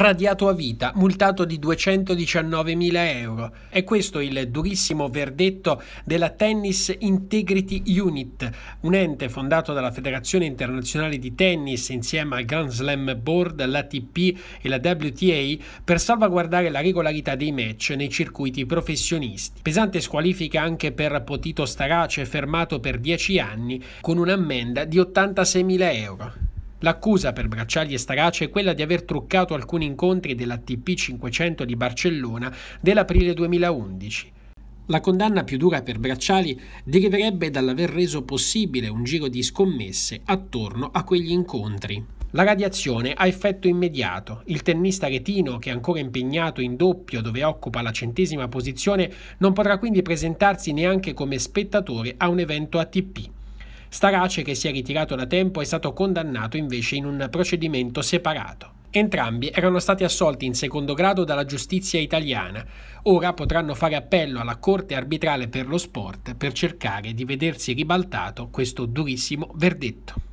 radiato a vita, multato di 219.000 euro. È questo il durissimo verdetto della Tennis Integrity Unit, un ente fondato dalla Federazione Internazionale di Tennis insieme al Grand Slam Board, l'ATP e la WTA per salvaguardare la regolarità dei match nei circuiti professionisti. Pesante squalifica anche per Potito Starace, fermato per 10 anni con un'ammenda di 86.000 euro. L'accusa per Bracciali e Starace è quella di aver truccato alcuni incontri della TP500 di Barcellona dell'aprile 2011. La condanna più dura per Bracciali deriverebbe dall'aver reso possibile un giro di scommesse attorno a quegli incontri. La radiazione ha effetto immediato. Il tennista retino, che è ancora impegnato in doppio dove occupa la centesima posizione, non potrà quindi presentarsi neanche come spettatore a un evento ATP. Starace, che si è ritirato da tempo, è stato condannato invece in un procedimento separato. Entrambi erano stati assolti in secondo grado dalla giustizia italiana. Ora potranno fare appello alla Corte arbitrale per lo sport per cercare di vedersi ribaltato questo durissimo verdetto.